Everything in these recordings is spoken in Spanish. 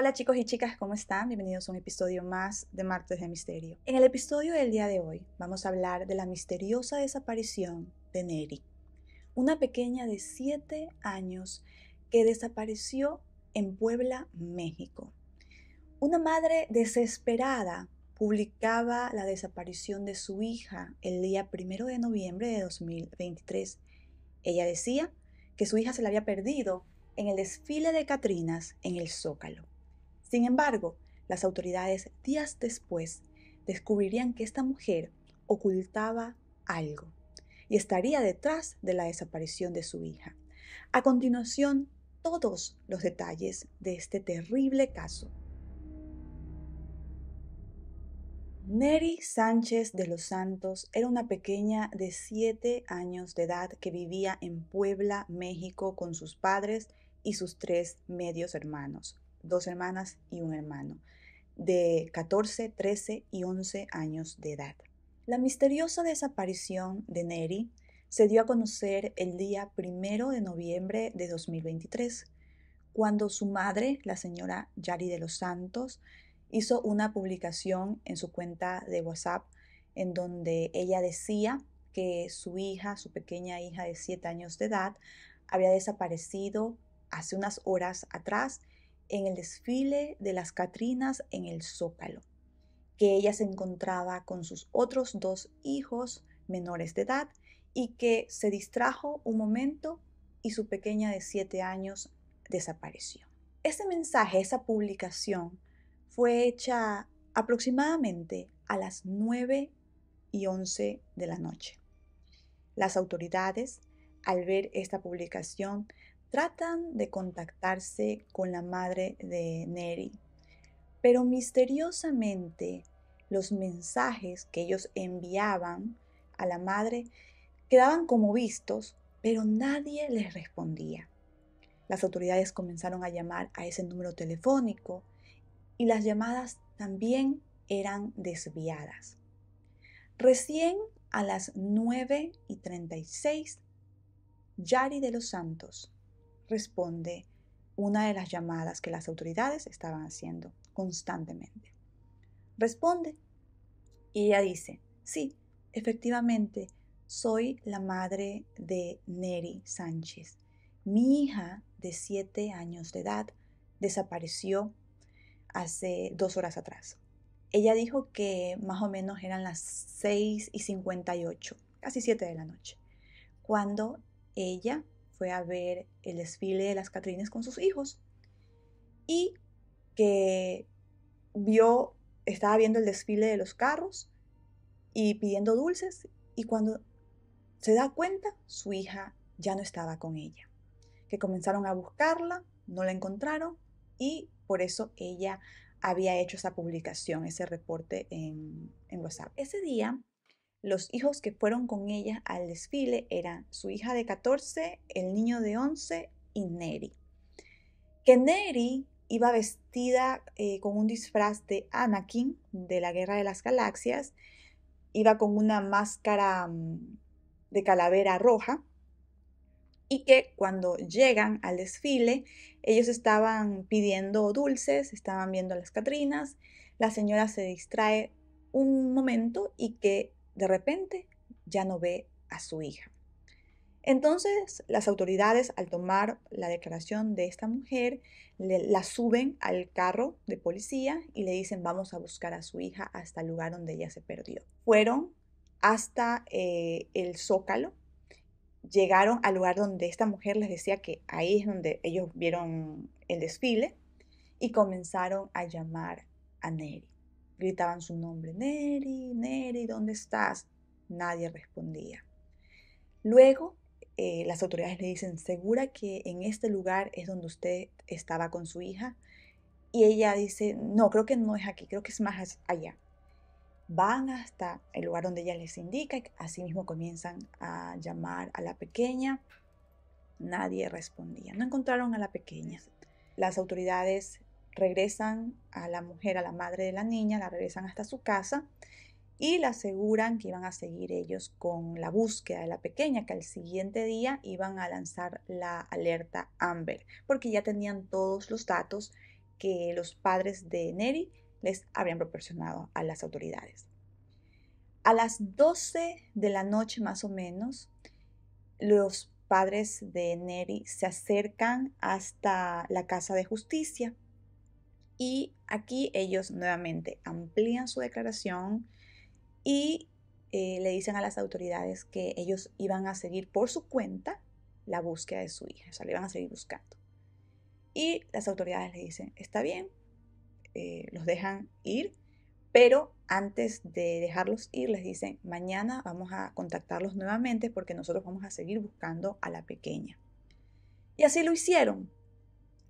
Hola chicos y chicas, ¿cómo están? Bienvenidos a un episodio más de Martes de Misterio. En el episodio del día de hoy vamos a hablar de la misteriosa desaparición de Neri, una pequeña de 7 años que desapareció en Puebla, México. Una madre desesperada publicaba la desaparición de su hija el día 1 de noviembre de 2023. Ella decía que su hija se la había perdido en el desfile de Catrinas en el Zócalo. Sin embargo, las autoridades días después descubrirían que esta mujer ocultaba algo y estaría detrás de la desaparición de su hija. A continuación, todos los detalles de este terrible caso. Neri Sánchez de los Santos era una pequeña de 7 años de edad que vivía en Puebla, México, con sus padres y sus tres medios hermanos dos hermanas y un hermano, de 14, 13 y 11 años de edad. La misteriosa desaparición de Neri se dio a conocer el día primero de noviembre de 2023, cuando su madre, la señora Yari de los Santos, hizo una publicación en su cuenta de WhatsApp en donde ella decía que su hija, su pequeña hija de 7 años de edad, había desaparecido hace unas horas atrás en el desfile de las Catrinas en el Zócalo, que ella se encontraba con sus otros dos hijos menores de edad y que se distrajo un momento y su pequeña de siete años desapareció. Ese mensaje, esa publicación, fue hecha aproximadamente a las 9 y 11 de la noche. Las autoridades, al ver esta publicación, tratan de contactarse con la madre de Neri, pero misteriosamente los mensajes que ellos enviaban a la madre quedaban como vistos, pero nadie les respondía. Las autoridades comenzaron a llamar a ese número telefónico y las llamadas también eran desviadas. Recién a las 9 y 36, Yari de los Santos responde una de las llamadas que las autoridades estaban haciendo constantemente. Responde y ella dice, sí, efectivamente, soy la madre de Neri Sánchez. Mi hija de siete años de edad desapareció hace dos horas atrás. Ella dijo que más o menos eran las 6 y 58, casi siete de la noche, cuando ella fue a ver el desfile de las Catrines con sus hijos y que vio, estaba viendo el desfile de los carros y pidiendo dulces y cuando se da cuenta su hija ya no estaba con ella, que comenzaron a buscarla, no la encontraron y por eso ella había hecho esa publicación, ese reporte en, en WhatsApp. Ese día los hijos que fueron con ella al desfile eran su hija de 14, el niño de 11 y Neri. Que Neri iba vestida eh, con un disfraz de Anakin de la Guerra de las Galaxias, iba con una máscara mm, de calavera roja y que cuando llegan al desfile ellos estaban pidiendo dulces, estaban viendo a las Catrinas, la señora se distrae un momento y que de repente ya no ve a su hija. Entonces, las autoridades, al tomar la declaración de esta mujer, la suben al carro de policía y le dicen, vamos a buscar a su hija hasta el lugar donde ella se perdió. Fueron hasta eh, el zócalo, llegaron al lugar donde esta mujer les decía que ahí es donde ellos vieron el desfile y comenzaron a llamar a Neri. Gritaban su nombre, Neri, Neri, ¿dónde estás? Nadie respondía. Luego, eh, las autoridades le dicen, ¿segura que en este lugar es donde usted estaba con su hija? Y ella dice, no, creo que no es aquí, creo que es más allá. Van hasta el lugar donde ella les indica, y asimismo comienzan a llamar a la pequeña. Nadie respondía, no encontraron a la pequeña. Las autoridades regresan a la mujer, a la madre de la niña, la regresan hasta su casa y le aseguran que iban a seguir ellos con la búsqueda de la pequeña, que al siguiente día iban a lanzar la alerta Amber, porque ya tenían todos los datos que los padres de Neri les habían proporcionado a las autoridades. A las 12 de la noche más o menos, los padres de Neri se acercan hasta la Casa de Justicia y aquí ellos nuevamente amplían su declaración y eh, le dicen a las autoridades que ellos iban a seguir por su cuenta la búsqueda de su hija, o sea, le iban a seguir buscando. Y las autoridades le dicen, está bien, eh, los dejan ir, pero antes de dejarlos ir les dicen, mañana vamos a contactarlos nuevamente porque nosotros vamos a seguir buscando a la pequeña. Y así lo hicieron.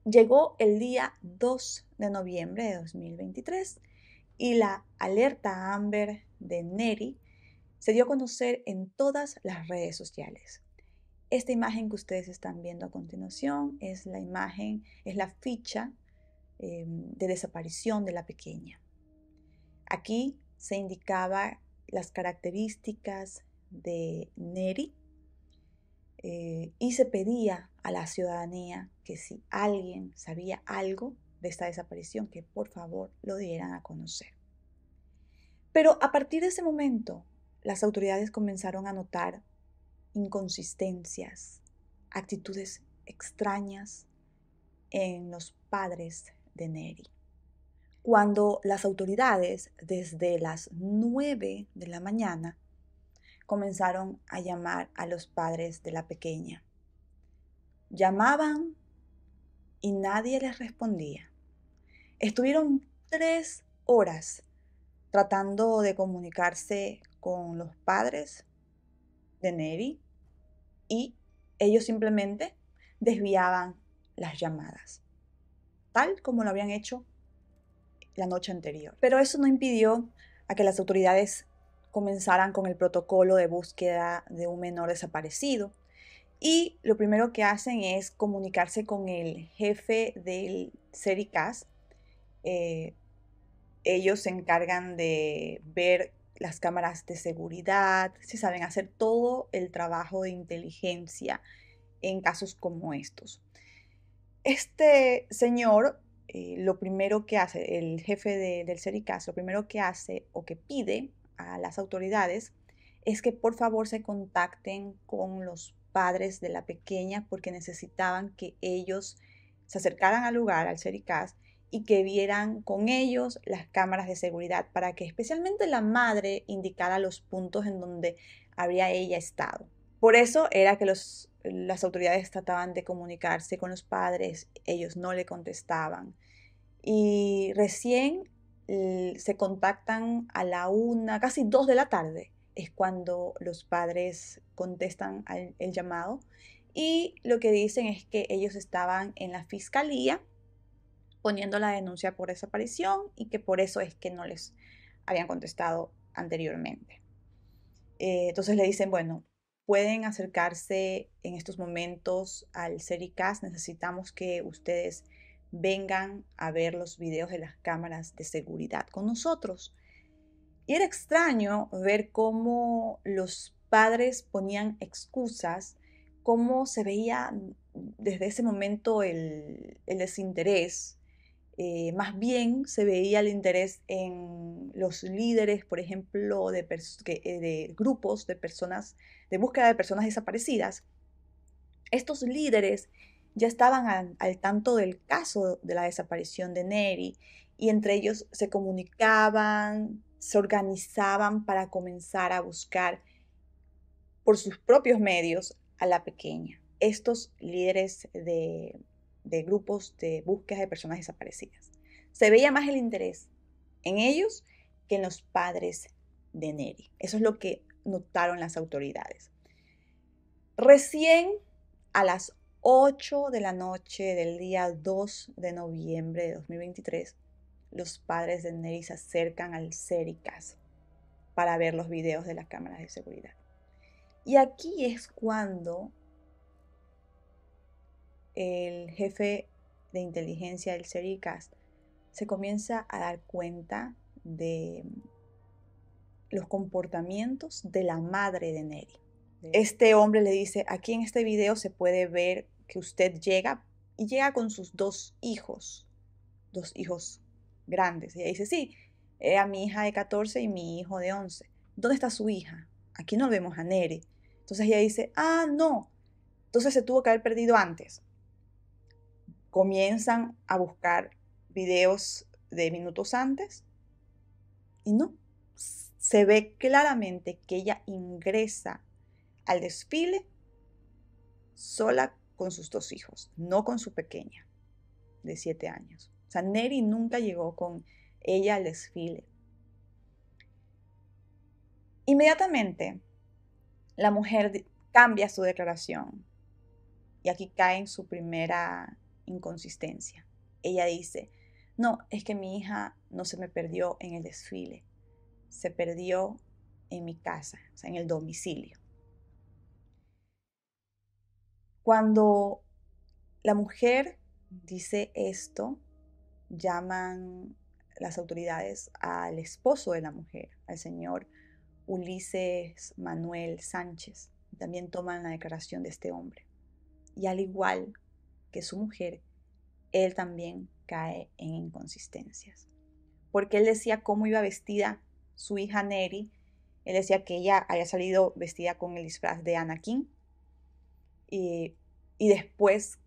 Llegó el día 2 de noviembre de 2023 y la alerta Amber de Neri se dio a conocer en todas las redes sociales. Esta imagen que ustedes están viendo a continuación es la imagen, es la ficha eh, de desaparición de la pequeña. Aquí se indicaba las características de Neri, eh, y se pedía a la ciudadanía que si alguien sabía algo de esta desaparición, que por favor lo dieran a conocer. Pero a partir de ese momento, las autoridades comenzaron a notar inconsistencias, actitudes extrañas en los padres de Neri. Cuando las autoridades desde las 9 de la mañana comenzaron a llamar a los padres de la pequeña. Llamaban y nadie les respondía. Estuvieron tres horas tratando de comunicarse con los padres de Neri y ellos simplemente desviaban las llamadas, tal como lo habían hecho la noche anterior. Pero eso no impidió a que las autoridades comenzaran con el protocolo de búsqueda de un menor desaparecido. Y lo primero que hacen es comunicarse con el jefe del CERICAS. Eh, ellos se encargan de ver las cámaras de seguridad, se saben hacer todo el trabajo de inteligencia en casos como estos. Este señor, eh, lo primero que hace, el jefe del CERICAS, lo primero que hace o que pide las autoridades es que por favor se contacten con los padres de la pequeña porque necesitaban que ellos se acercaran al lugar, al CERICAS, y que vieran con ellos las cámaras de seguridad para que especialmente la madre indicara los puntos en donde habría ella estado. Por eso era que los, las autoridades trataban de comunicarse con los padres, ellos no le contestaban. Y recién eh, se contactan a la una, casi dos de la tarde, es cuando los padres contestan el llamado y lo que dicen es que ellos estaban en la fiscalía poniendo la denuncia por desaparición y que por eso es que no les habían contestado anteriormente. Eh, entonces le dicen, bueno, pueden acercarse en estos momentos al CERICAS, necesitamos que ustedes vengan a ver los videos de las cámaras de seguridad con nosotros. Y era extraño ver cómo los padres ponían excusas, cómo se veía desde ese momento el, desinterés. Eh, más bien se veía el interés en los líderes, por ejemplo, de, eh, de grupos de personas, de búsqueda de personas desaparecidas. Estos líderes ya estaban al, tanto del caso de la desaparición de Neri y entre ellos se comunicaban, se organizaban para comenzar a buscar por sus propios medios a la pequeña. Estos líderes de, de grupos de búsqueda de personas desaparecidas. Se veía más el interés en ellos que en los padres de Neri. Eso es lo que notaron las autoridades. Recién a las 8 de la noche del día 2 de noviembre de 2023, los padres de Neri se acercan al CERICAS para ver los videos de las cámaras de seguridad. Y aquí es cuando el jefe de inteligencia del CERICAS se comienza a dar cuenta de los comportamientos de la madre de Neri. Este hombre le dice, aquí en este video se puede ver que usted llega y llega con sus dos hijos, dos hijos grandes. Ella dice, sí, era mi hija de 14 y mi hijo de 11. ¿Dónde está su hija? Aquí no vemos a Nere. Entonces ella dice, ah, no. Entonces se tuvo que haber perdido antes. Comienzan a buscar videos de minutos antes y no. Se ve claramente que ella ingresa al desfile sola con sus dos hijos, no con su pequeña de siete años. O sea, Neri nunca llegó con ella al desfile. Inmediatamente, la mujer cambia su declaración y aquí cae en su primera inconsistencia. Ella dice, no, es que mi hija no se me perdió en el desfile, se perdió en mi casa, o sea, en el domicilio. Cuando la mujer dice esto, llaman las autoridades al esposo de la mujer, al señor Ulises Manuel Sánchez. También toman la declaración de este hombre. Y al igual que su mujer, él también cae en inconsistencias. Porque él decía cómo iba vestida su hija Neri. Él decía que ella había salido vestida con el disfraz de Anakin, y, después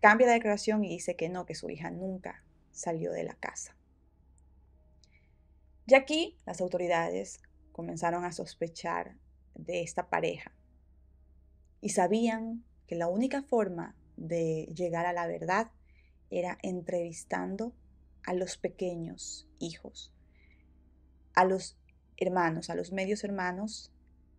cambia la declaración y dice que no, que su hija nunca salió de la casa. Y aquí las autoridades comenzaron a sospechar de esta pareja y sabían que la única forma de llegar a la verdad era entrevistando a los pequeños hijos, a los hermanos, a los medios hermanos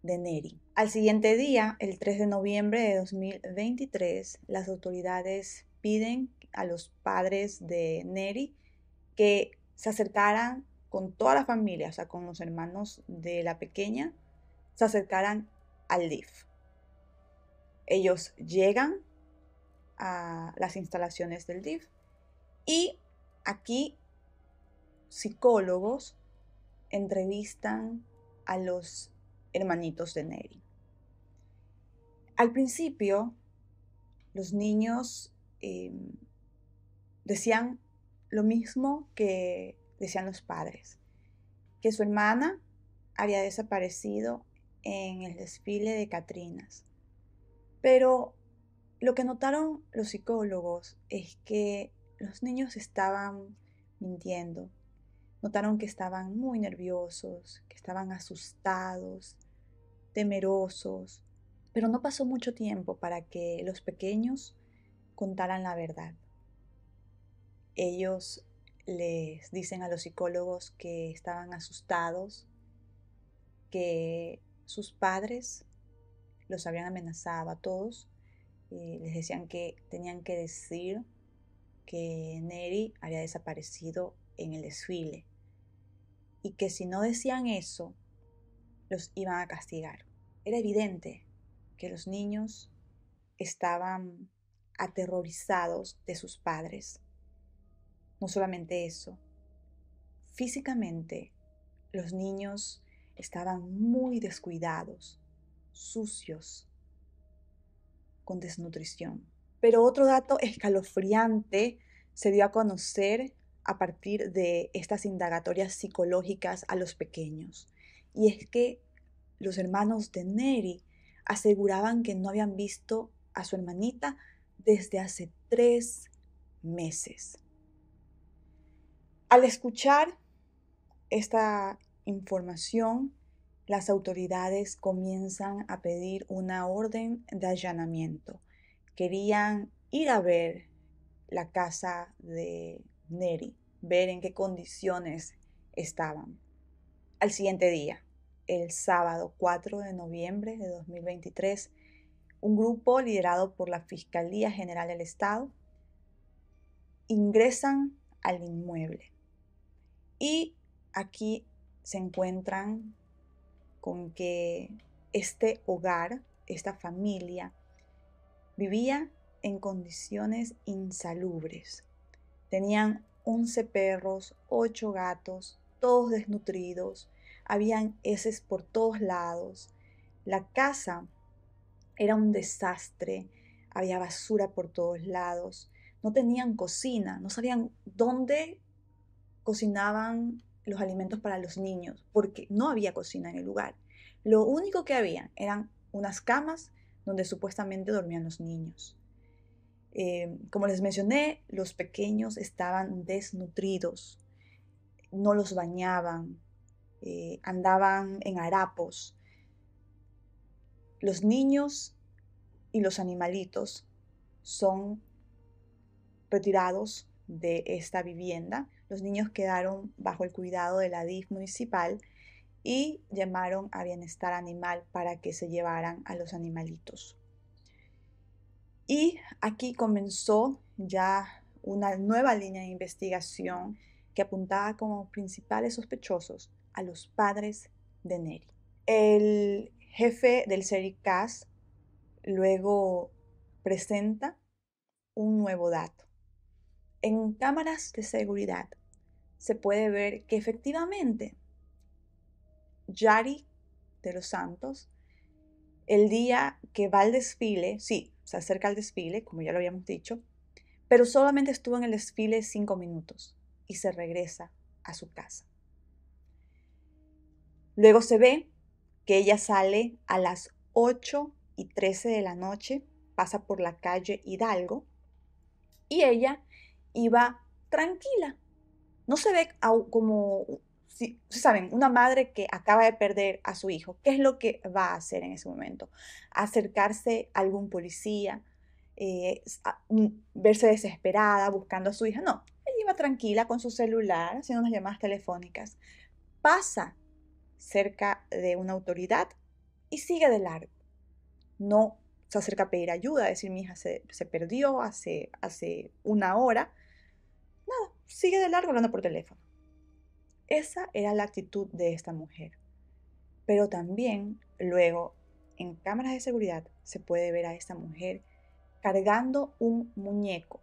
de Neri. Al siguiente día, el 3 de noviembre de 2023, las autoridades piden a los padres de Neri que se acercaran con toda la familia, o sea, con los hermanos de la pequeña, se acercaran al DIF. Ellos llegan a las instalaciones del DIF y aquí psicólogos entrevistan a los hermanitos de Neri. Al principio, los niños em, decían lo mismo que decían los padres, que su hermana había desaparecido en el desfile de Catrinas. Pero lo que notaron los psicólogos es que los niños estaban mintiendo. Notaron que estaban muy nerviosos, que estaban asustados, temerosos, pero no pasó mucho tiempo para que los pequeños contaran la verdad. Ellos les dicen a los psicólogos que estaban asustados, que sus padres los habían amenazado a todos y les decían que tenían que decir que Neri había desaparecido en el desfile y que si no decían eso, los iban a castigar. Era evidente que los niños estaban aterrorizados de sus padres. No solamente eso, físicamente los niños estaban muy descuidados, sucios, con desnutrición. Pero otro dato escalofriante se dio a conocer a partir de estas indagatorias psicológicas a los pequeños y es que los hermanos de Neri aseguraban que no habían visto a su hermanita desde hace tres meses. Al escuchar esta información, las autoridades comienzan a pedir una orden de allanamiento. Querían ir a ver la casa de Neri, ver en qué condiciones estaban al siguiente día, el sábado 4 de noviembre de 2023, un grupo liderado por la Fiscalía General del Estado ingresan al inmueble y aquí se encuentran con que este hogar, esta familia, vivía en condiciones insalubres. Tenían 11 perros, 8 gatos, todos desnutridos, habían heces por todos lados. La casa era un desastre, había basura por todos lados, no tenían cocina, no sabían dónde cocinaban los alimentos para los niños, porque no había cocina en el lugar. Lo único que había eran unas camas donde supuestamente dormían los niños. Eh, como les mencioné, los pequeños estaban desnutridos, no los bañaban, eh, andaban en harapos, los niños y los animalitos son retirados de esta vivienda. Los niños quedaron bajo el cuidado de la DIF municipal y llamaron a Bienestar Animal para que se llevaran a los animalitos. Y aquí comenzó ya una nueva línea de investigación que apuntaba como principales sospechosos a los padres de Neri. El jefe del CERICAS luego presenta un nuevo dato. En cámaras de seguridad se puede ver que efectivamente Yari de los Santos, el día que va al desfile, sí, se acerca al desfile, como ya lo habíamos dicho, pero solamente estuvo en el desfile cinco minutos y se regresa a su casa. Luego se ve que ella sale a las 8 y 13 de la noche, pasa por la calle Hidalgo y ella iba tranquila. No se ve como, si, saben, una madre que acaba de perder a su hijo. ¿Qué es lo que va a hacer en ese momento? Acercarse a algún policía, eh, mm, verse desesperada buscando a su hija. No, ella iba tranquila con su celular, haciendo unas llamadas telefónicas. Pasa cerca de una autoridad y sigue de largo. No se acerca a pedir ayuda, a decir mi hija se, perdió hace, hace una hora. Nada, sigue de largo hablando por teléfono. Esa era la actitud de esta mujer. Pero también luego en cámaras de seguridad se puede ver a esta mujer cargando un muñeco.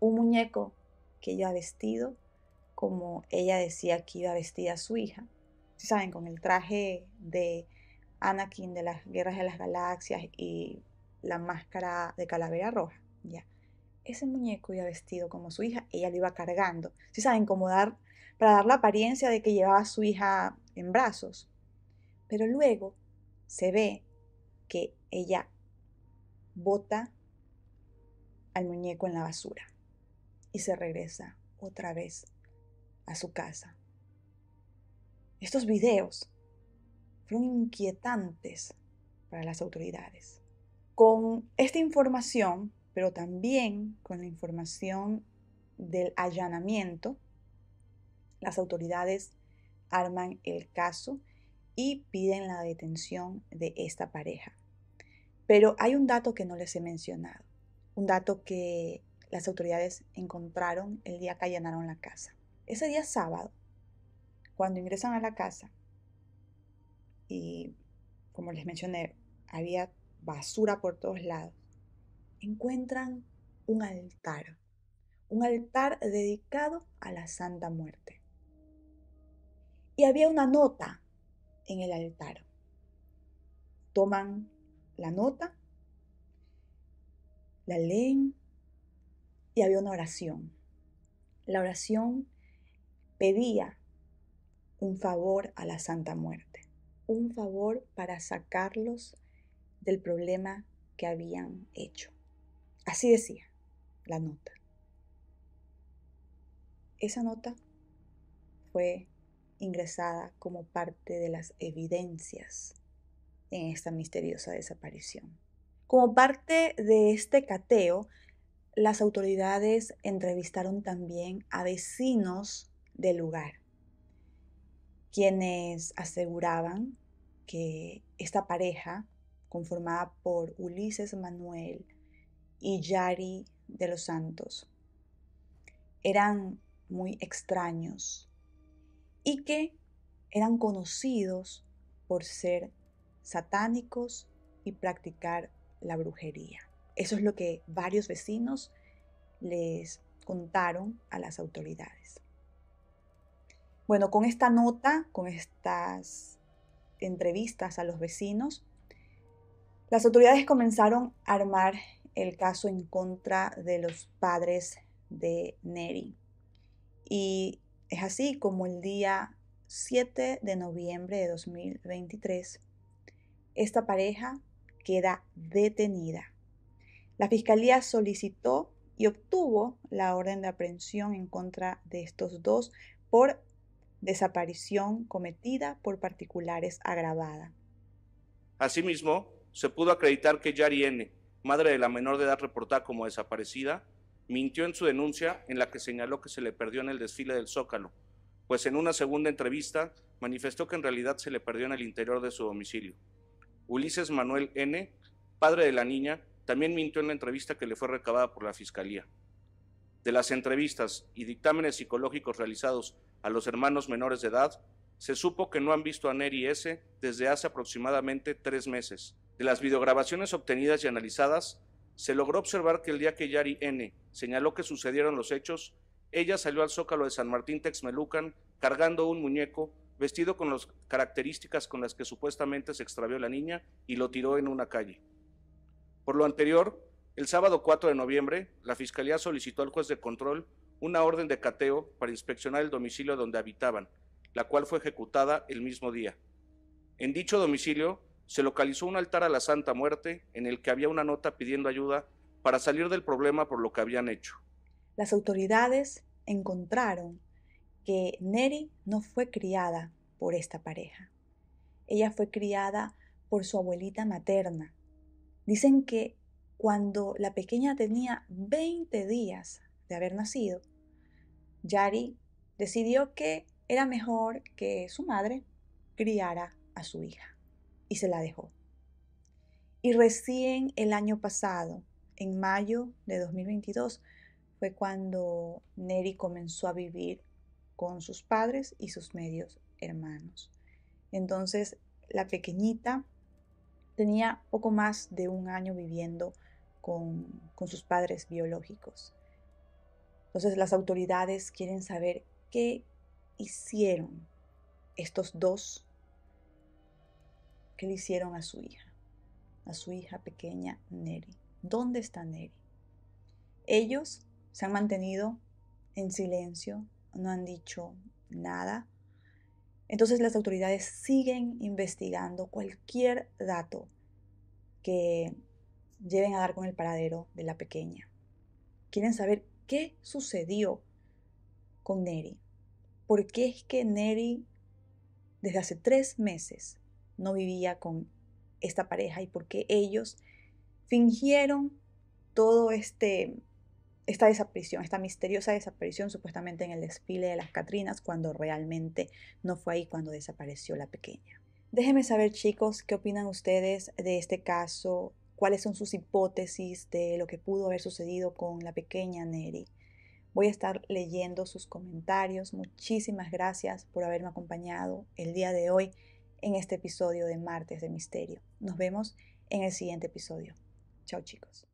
Un muñeco que ella ha vestido como ella decía que iba vestida su hija si saben, con el traje de Anakin de las Guerras de las Galaxias y la máscara de calavera roja, ya. Ese muñeco iba vestido como su hija, ella lo iba cargando, si saben, como dar, para dar la apariencia de que llevaba a su hija en brazos. Pero luego se ve que ella bota al muñeco en la basura y se regresa otra vez a su casa estos videos fueron inquietantes para las autoridades. Con esta información, pero también con la información del allanamiento, las autoridades arman el caso y piden la detención de esta pareja. Pero hay un dato que no les he mencionado, un dato que las autoridades encontraron el día que allanaron la casa. Ese día sábado, cuando ingresan a la casa, y como les mencioné, había basura por todos lados, encuentran un altar, un altar dedicado a la Santa Muerte. Y había una nota en el altar. Toman la nota, la leen y había una oración. La oración pedía un favor a la Santa Muerte, un favor para sacarlos del problema que habían hecho. Así decía la nota. Esa nota fue ingresada como parte de las evidencias en esta misteriosa desaparición. Como parte de este cateo, las autoridades entrevistaron también a vecinos del lugar quienes aseguraban que esta pareja, conformada por Ulises Manuel y Yari de los Santos, eran muy extraños y que eran conocidos por ser satánicos y practicar la brujería. Eso es lo que varios vecinos les contaron a las autoridades. Bueno, con esta nota, con estas entrevistas a los vecinos, las autoridades comenzaron a armar el caso en contra de los padres de Neri. Y es así como el día 7 de noviembre de 2023, esta pareja queda detenida. La fiscalía solicitó y obtuvo la orden de aprehensión en contra de estos dos por desaparición cometida por particulares agravada. Asimismo, se pudo acreditar que Yari N., madre de la menor de edad reportada como desaparecida, mintió en su denuncia en la que señaló que se le perdió en el desfile del Zócalo, pues en una segunda entrevista manifestó que en realidad se le perdió en el interior de su domicilio. Ulises Manuel N., padre de la niña, también mintió en la entrevista que le fue recabada por la Fiscalía. De las entrevistas y dictámenes psicológicos realizados a los hermanos menores de edad, se supo que no han visto a Neri S desde hace aproximadamente tres meses. De las videograbaciones obtenidas y analizadas, se logró observar que el día que Yari N señaló que sucedieron los hechos, ella salió al zócalo de San Martín Texmelucan cargando un muñeco vestido con las características con las que supuestamente se extravió la niña y lo tiró en una calle. Por lo anterior, el sábado 4 de noviembre, la Fiscalía solicitó al juez de control una orden de cateo para inspeccionar el domicilio donde habitaban, la cual fue ejecutada el mismo día. En dicho domicilio se localizó un altar a la Santa Muerte en el que había una nota pidiendo ayuda para salir del problema por lo que habían hecho. Las autoridades encontraron que Neri no fue criada por esta pareja. Ella fue criada por su abuelita materna. Dicen que cuando la pequeña tenía 20 días de haber nacido, Yari decidió que era mejor que su madre criara a su hija y se la dejó. Y recién el año pasado, en mayo de 2022, fue cuando Neri comenzó a vivir con sus padres y sus medios hermanos. Entonces, la pequeñita tenía poco más de un año viviendo con, con sus padres biológicos. Entonces las autoridades quieren saber qué hicieron estos dos, qué le hicieron a su hija, a su hija pequeña Neri. ¿Dónde está Neri? Ellos se han mantenido en silencio, no han dicho nada. Entonces las autoridades siguen investigando cualquier dato que lleven a dar con el paradero de la pequeña. Quieren saber qué sucedió con Neri. ¿Por qué es que Neri desde hace tres meses no vivía con esta pareja y por qué ellos fingieron todo este esta desaparición, esta misteriosa desaparición supuestamente en el desfile de las Catrinas cuando realmente no fue ahí cuando desapareció la pequeña. Déjenme saber chicos qué opinan ustedes de este caso cuáles son sus hipótesis de lo que pudo haber sucedido con la pequeña Neri. Voy a estar leyendo sus comentarios. Muchísimas gracias por haberme acompañado el día de hoy en este episodio de Martes de Misterio. Nos vemos en el siguiente episodio. Chao chicos.